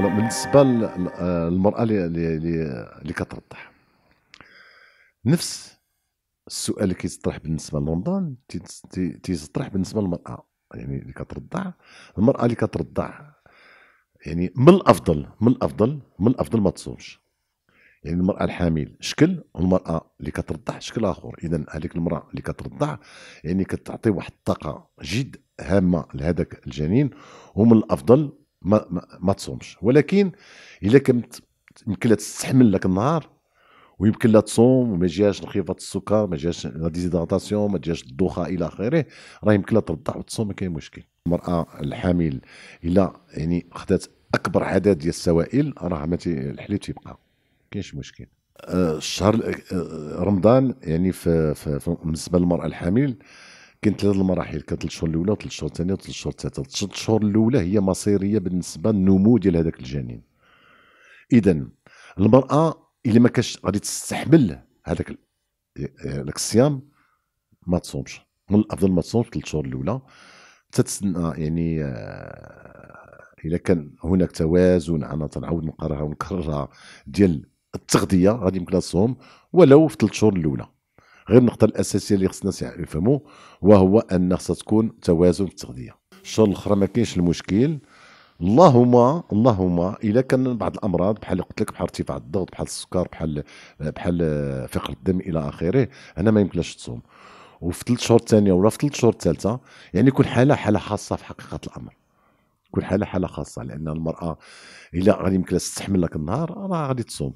بالنسبه للمراه اللي اللي اللي كترضع نفس السؤال اللي كيتطرح بالنسبه للرمضان تيطرح بالنسبه للمراه يعني اللي كترضع المراه اللي كترضع يعني من الافضل من الافضل من الافضل ما تصومش يعني المراه الحامل شكل والمراه اللي كترضع شكل اخر اذا هذيك المراه اللي كترضع يعني كتعطي واحد الطاقه جد هامه لهذاك الجنين ومن الافضل ما, ما, ما تصومش ولكن الا كنت يمكن لها تستحمل لك النهار ويمكن لها تصوم وما جاش انخفاض السكر ما جاش لا ديزيداتاسيون ما جاش الدوخه الى اخره راه يمكن لها ترضع وتصوم ما كاين مشكل المراه الحامل الا يعني خدات اكبر عدد ديال السوائل راه الحليب تيبقى كاينش مشكل الشهر أه، أه، رمضان يعني في, بالنسبه للمراه الحامل كاين ثلاث المراحل كانت الشهور الاولى وثلاث شهور الثانيه وثلاث شهور الثالثه الثلاث شهور الاولى هي مصيريه بالنسبه للنمو ديال هذاك الجنين اذا المراه اللي ما كانش غادي تستحمل هذاك هذاك أه، الصيام ما تصومش من الافضل ما تصومش ثلاث شهور الاولى تتسنى يعني اذا كان هناك توازن انا تنعاود نقررها ونكررها ديال التغذيه غادي نكلاصهم ولو في ثلاث شهور الاولى غير النقطه الاساسيه اللي خصنا نفهموا وهو ان خصها تكون توازن في التغذيه الشهور الاخرى ما كاينش المشكل اللهم اللهم الا كان بعض الامراض بحال قلت لك بحال ارتفاع الضغط بحال السكر بحال بحال فقر الدم الى اخره هنا ما يمكنش تصوم وفي ثلاث شهور الثانيه ولا في ثلاث شهور الثالثه يعني كل حاله حاله خاصه في حقيقه الامر كل حاله حاله خاصه لان المراه الا غادي يمكن تستحمل لك النهار راه غادي تصوم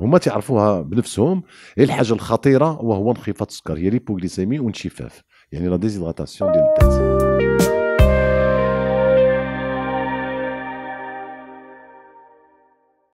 هما تعرفوها بنفسهم هي الحاجه الخطيره وهو انخفاض السكر هي يعني ليبوغليسيمي وانشفاف يعني لا ديزيدغاتاسيون ديال الدم